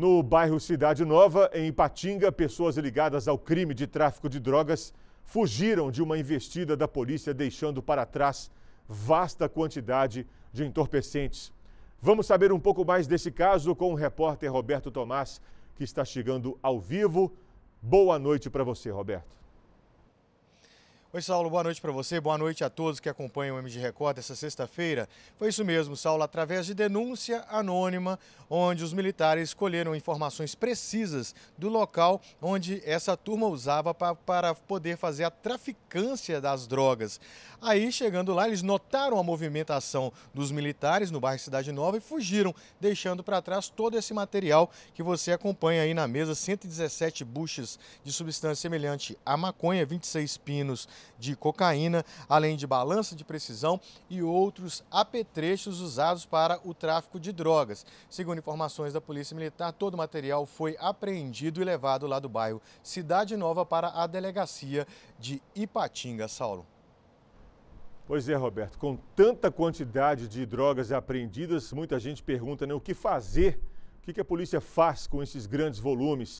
No bairro Cidade Nova, em Ipatinga, pessoas ligadas ao crime de tráfico de drogas fugiram de uma investida da polícia, deixando para trás vasta quantidade de entorpecentes. Vamos saber um pouco mais desse caso com o repórter Roberto Tomás, que está chegando ao vivo. Boa noite para você, Roberto. Oi, Saulo, boa noite para você, boa noite a todos que acompanham o MG Record essa sexta-feira. Foi isso mesmo, Saulo, através de denúncia anônima, onde os militares colheram informações precisas do local onde essa turma usava pra, para poder fazer a traficância das drogas. Aí, chegando lá, eles notaram a movimentação dos militares no bairro Cidade Nova e fugiram, deixando para trás todo esse material que você acompanha aí na mesa, 117 buchas de substância semelhante à maconha, 26 pinos de cocaína, além de balança de precisão e outros apetrechos usados para o tráfico de drogas. Segundo informações da Polícia Militar, todo o material foi apreendido e levado lá do bairro Cidade Nova para a delegacia de Ipatinga, Saulo. Pois é, Roberto, com tanta quantidade de drogas apreendidas, muita gente pergunta né, o que fazer, o que a polícia faz com esses grandes volumes.